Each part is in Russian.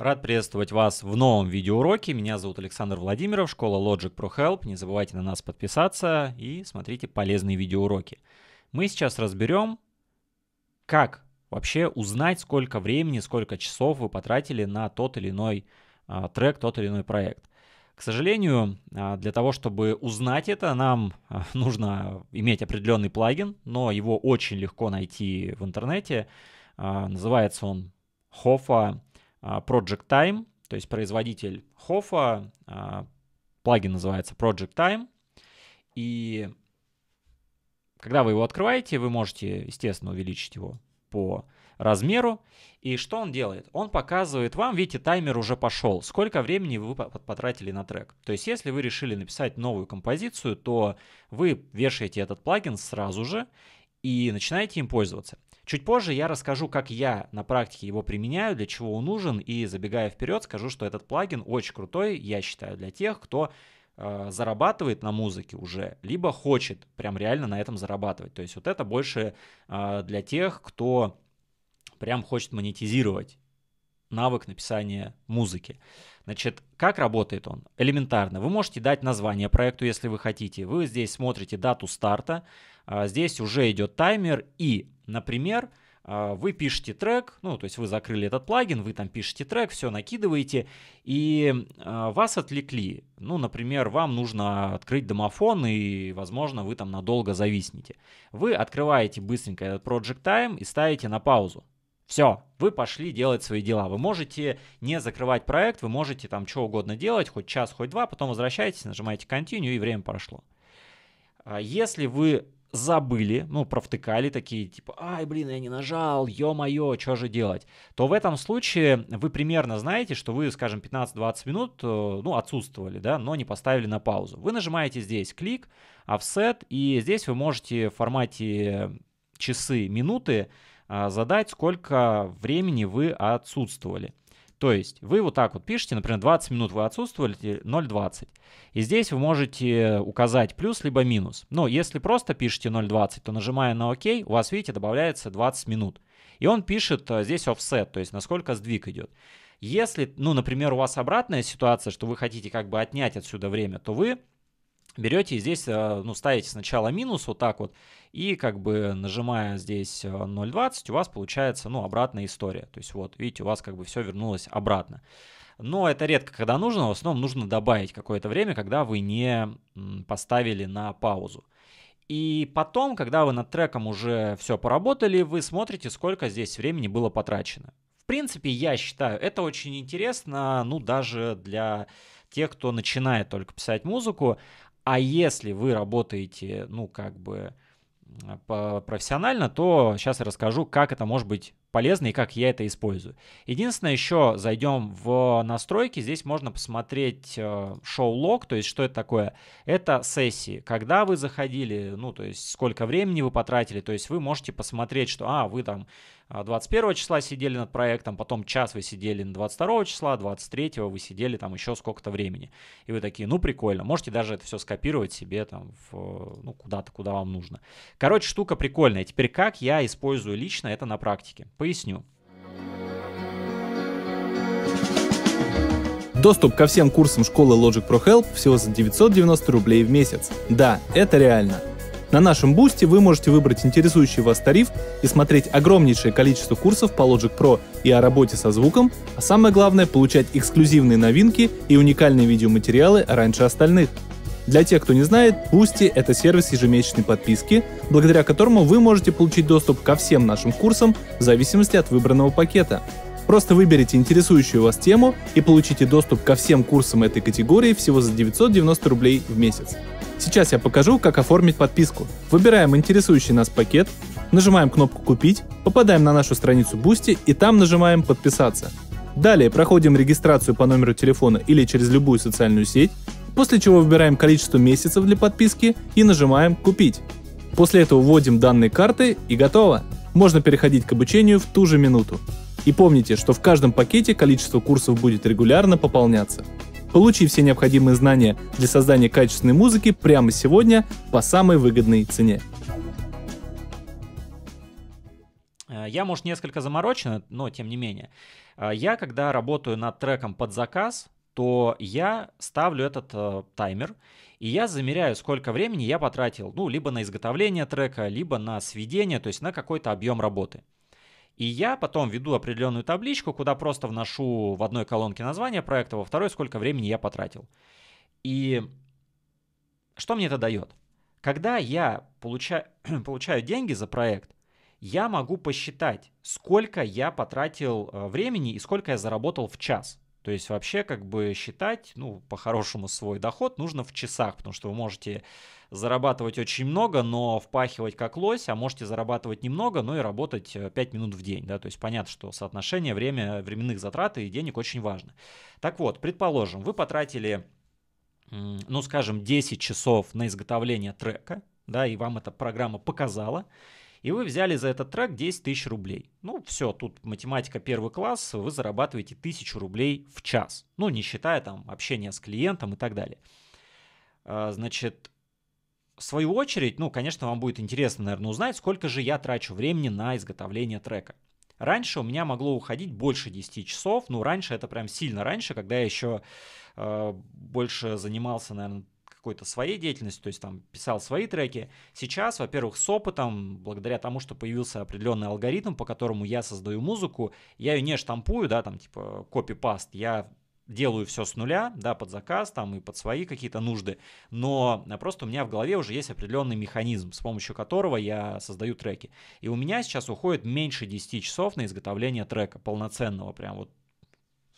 Рад приветствовать вас в новом видеоуроке. Меня зовут Александр Владимиров, школа Logic Pro Help. Не забывайте на нас подписаться и смотрите полезные видеоуроки. Мы сейчас разберем, как вообще узнать, сколько времени, сколько часов вы потратили на тот или иной а, трек, тот или иной проект. К сожалению, а, для того, чтобы узнать это, нам а, нужно иметь определенный плагин, но его очень легко найти в интернете. Называется он Hofa а, Project Time, то есть производитель Хофа, а, плагин называется Project Time, и когда вы его открываете, вы можете, естественно, увеличить его по размеру. И что он делает? Он показывает вам, видите, таймер уже пошел, сколько времени вы потратили на трек. То есть, если вы решили написать новую композицию, то вы вешаете этот плагин сразу же и начинаете им пользоваться. Чуть позже я расскажу, как я на практике его применяю, для чего он нужен, и забегая вперед, скажу, что этот плагин очень крутой, я считаю, для тех, кто э, зарабатывает на музыке уже, либо хочет прям реально на этом зарабатывать. То есть вот это больше э, для тех, кто прям хочет монетизировать навык написания музыки. Значит, как работает он? Элементарно. Вы можете дать название проекту, если вы хотите. Вы здесь смотрите дату старта, э, здесь уже идет таймер и Например, а, вы пишете трек, ну, то есть вы закрыли этот плагин, вы там пишете трек, все накидываете, и а, вас отвлекли. Ну, например, вам нужно открыть домофон, и, возможно, вы там надолго зависнете. Вы открываете быстренько этот Project Time и ставите на паузу. Все, вы пошли делать свои дела. Вы можете не закрывать проект, вы можете там что угодно делать, хоть час, хоть два, потом возвращаетесь, нажимаете continue, и время прошло. А если вы забыли, ну, провтыкали такие, типа, ай, блин, я не нажал, ё-моё, что же делать, то в этом случае вы примерно знаете, что вы, скажем, 15-20 минут, э, ну, отсутствовали, да, но не поставили на паузу. Вы нажимаете здесь клик, offset, и здесь вы можете в формате часы, минуты э, задать, сколько времени вы отсутствовали. То есть вы вот так вот пишете, например, 20 минут вы отсутствовали, 0,20. И здесь вы можете указать плюс либо минус. Но если просто пишете 0,20, то нажимая на ОК, у вас, видите, добавляется 20 минут. И он пишет э, здесь offset, то есть насколько сдвиг идет. Если, ну, например, у вас обратная ситуация, что вы хотите как бы отнять отсюда время, то вы берете и здесь, э, ну, ставите сначала минус вот так вот, и как бы нажимая здесь 0.20, э, у вас получается, ну, обратная история. То есть вот, видите, у вас как бы все вернулось обратно. Но это редко когда нужно, в основном нужно добавить какое-то время, когда вы не поставили на паузу. И потом, когда вы над треком уже все поработали, вы смотрите, сколько здесь времени было потрачено. В принципе, я считаю, это очень интересно, ну, даже для тех, кто начинает только писать музыку, а если вы работаете, ну, как бы профессионально, то сейчас я расскажу, как это может быть полезно и как я это использую. Единственное, еще зайдем в настройки, здесь можно посмотреть э, шоу-лог, то есть что это такое. Это сессии, когда вы заходили, ну то есть сколько времени вы потратили, то есть вы можете посмотреть, что а, вы там 21 э, числа сидели над проектом, потом час вы сидели на 22 числа, 23 вы сидели там еще сколько-то времени. И вы такие, ну прикольно, можете даже это все скопировать себе там в, ну, куда-то, куда вам нужно. Короче, штука прикольная. Теперь как я использую лично это на практике? Поясню. Доступ ко всем курсам школы Logic Pro Help всего за 990 рублей в месяц. Да, это реально. На нашем бусте вы можете выбрать интересующий вас тариф и смотреть огромнейшее количество курсов по Logic Pro и о работе со звуком, а самое главное — получать эксклюзивные новинки и уникальные видеоматериалы раньше остальных — для тех, кто не знает, Boosty — это сервис ежемесячной подписки, благодаря которому вы можете получить доступ ко всем нашим курсам в зависимости от выбранного пакета. Просто выберите интересующую вас тему и получите доступ ко всем курсам этой категории всего за 990 рублей в месяц. Сейчас я покажу, как оформить подписку. Выбираем интересующий нас пакет, нажимаем кнопку «Купить», попадаем на нашу страницу Boosty и там нажимаем «Подписаться». Далее проходим регистрацию по номеру телефона или через любую социальную сеть, после чего выбираем количество месяцев для подписки и нажимаем «Купить». После этого вводим данные карты и готово. Можно переходить к обучению в ту же минуту. И помните, что в каждом пакете количество курсов будет регулярно пополняться. Получи все необходимые знания для создания качественной музыки прямо сегодня по самой выгодной цене. Э, я, может, несколько заморочен, но тем не менее. Э, я, когда работаю над треком под заказ, то я ставлю этот э, таймер, и я замеряю, сколько времени я потратил, ну, либо на изготовление трека, либо на сведение, то есть на какой-то объем работы. И я потом веду определенную табличку, куда просто вношу в одной колонке название проекта, во второй, сколько времени я потратил. И что мне это дает? Когда я получаю, получаю деньги за проект, я могу посчитать, сколько я потратил э, времени и сколько я заработал в час. То есть вообще как бы считать, ну, по-хорошему свой доход нужно в часах, потому что вы можете зарабатывать очень много, но впахивать как лось, а можете зарабатывать немного, но и работать 5 э, минут в день, да, то есть понятно, что соотношение время, временных затрат и денег очень важно. Так вот, предположим, вы потратили, ну, скажем, 10 часов на изготовление трека, да, и вам эта программа показала, и вы взяли за этот трек 10 тысяч рублей. Ну, все, тут математика первый класс, вы зарабатываете 1000 рублей в час. Ну, не считая там общения с клиентом и так далее. А, значит, в свою очередь, ну, конечно, вам будет интересно, наверное, узнать, сколько же я трачу времени на изготовление трека. Раньше у меня могло уходить больше 10 часов, ну, раньше это прям сильно раньше, когда я еще э, а, больше занимался, наверное, какой-то своей деятельностью, то есть там писал свои треки. Сейчас, во-первых, с опытом, благодаря тому, что появился определенный алгоритм, по которому я создаю музыку, я ее не штампую, да, там типа копипаст, я делаю все с нуля, да, под заказ там и под свои какие-то нужды, но а, просто у меня в голове уже есть определенный механизм, с помощью которого я создаю треки. И у меня сейчас уходит меньше 10 часов на изготовление трека, полноценного прям вот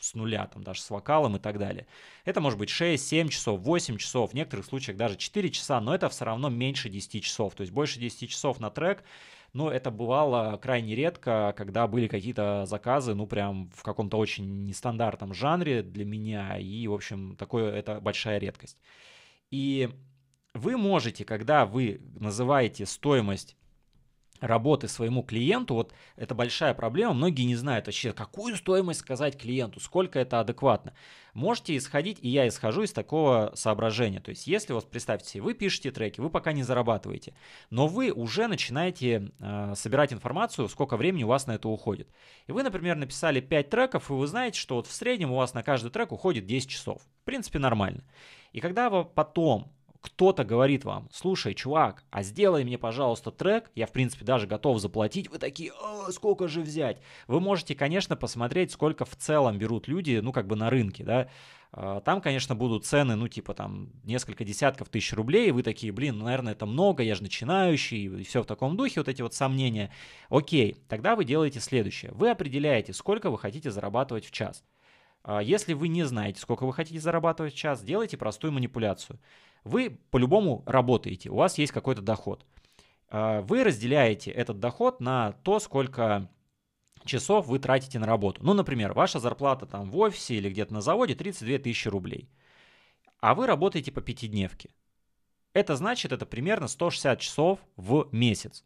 с нуля, там даже с вокалом и так далее. Это может быть 6, 7 часов, 8 часов, в некоторых случаях даже 4 часа, но это все равно меньше 10 часов. То есть больше 10 часов на трек, но это бывало крайне редко, когда были какие-то заказы, ну, прям в каком-то очень нестандартном жанре для меня, и, в общем, такое это большая редкость. И вы можете, когда вы называете стоимость работы своему клиенту, вот это большая проблема, многие не знают вообще, какую стоимость сказать клиенту, сколько это адекватно. Можете исходить, и я исхожу из такого соображения. То есть, если вот представьте, вы пишете треки, вы пока не зарабатываете, но вы уже начинаете э, собирать информацию, сколько времени у вас на это уходит. И вы, например, написали 5 треков, и вы знаете, что вот в среднем у вас на каждый трек уходит 10 часов. В принципе, нормально. И когда вы потом кто-то говорит вам, слушай, чувак, а сделай мне, пожалуйста, трек, я, в принципе, даже готов заплатить, вы такие, а, сколько же взять? Вы можете, конечно, посмотреть, сколько в целом берут люди, ну, как бы на рынке, да, а, там, конечно, будут цены, ну, типа, там, несколько десятков тысяч рублей, и вы такие, блин, ну, наверное, это много, я же начинающий, и все в таком духе, вот эти вот сомнения. Окей, тогда вы делаете следующее. Вы определяете, сколько вы хотите зарабатывать в час. А если вы не знаете, сколько вы хотите зарабатывать в час, сделайте простую манипуляцию. Вы по-любому работаете, у вас есть какой-то доход. А вы разделяете этот доход на то, сколько часов вы тратите на работу. Ну, например, ваша зарплата там в офисе или где-то на заводе 32 тысячи рублей, а вы работаете по пятидневке. Это значит, это примерно 160 часов в месяц.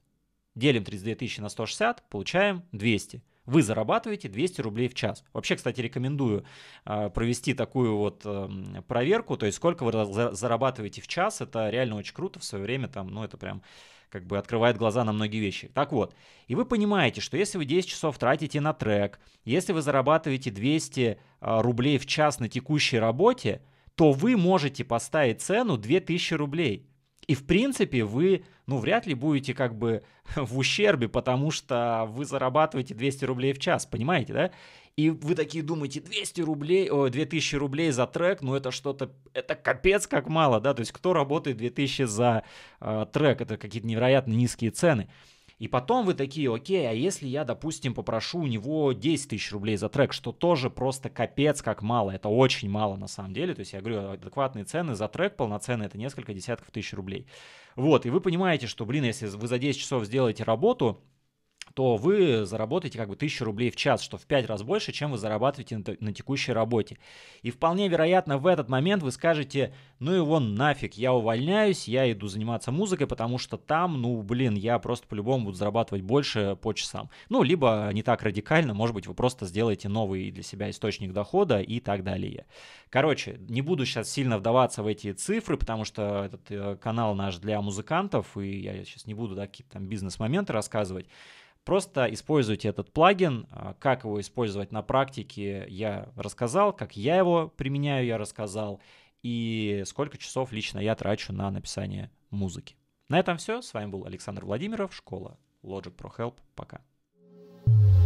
Делим 32 тысячи на 160, получаем 200 вы зарабатываете 200 рублей в час. Вообще, кстати, рекомендую а, провести такую вот эм, проверку, то есть сколько вы зарабатываете в час, это реально очень круто, в свое время там, ну это прям как бы открывает глаза на многие вещи. Так вот, и вы понимаете, что если вы 10 часов тратите на трек, если вы зарабатываете 200 а, рублей в час на текущей работе, то вы можете поставить цену 2000 рублей – и в принципе вы, ну, вряд ли будете как бы в ущербе, потому что вы зарабатываете 200 рублей в час, понимаете, да? И вы такие думаете, 200 рублей, о, 2000 рублей за трек, ну это что-то, это капец как мало, да? То есть кто работает 2000 за э, трек, это какие-то невероятно низкие цены. И потом вы такие, окей, а если я, допустим, попрошу у него 10 тысяч рублей за трек, что тоже просто капец как мало, это очень мало на самом деле, то есть я говорю, адекватные цены за трек полноценный, это несколько десятков тысяч рублей. Вот, и вы понимаете, что, блин, если вы за 10 часов сделаете работу, то вы заработаете как бы 1000 рублей в час, что в 5 раз больше, чем вы зарабатываете на, на текущей работе. И вполне вероятно в этот момент вы скажете, ну и вон нафиг, я увольняюсь, я иду заниматься музыкой, потому что там, ну блин, я просто по-любому буду зарабатывать больше по часам. Ну, либо не так радикально, может быть, вы просто сделаете новый для себя источник дохода и так далее. Короче, не буду сейчас сильно вдаваться в эти цифры, потому что этот э, канал наш для музыкантов, и я сейчас не буду да, какие-то там бизнес-моменты рассказывать. Просто используйте этот плагин. А, как его использовать на практике, я рассказал. Как я его применяю, я рассказал. И сколько часов лично я трачу на написание музыки. На этом все. С вами был Александр Владимиров, школа Logic Pro Help. Пока. thank you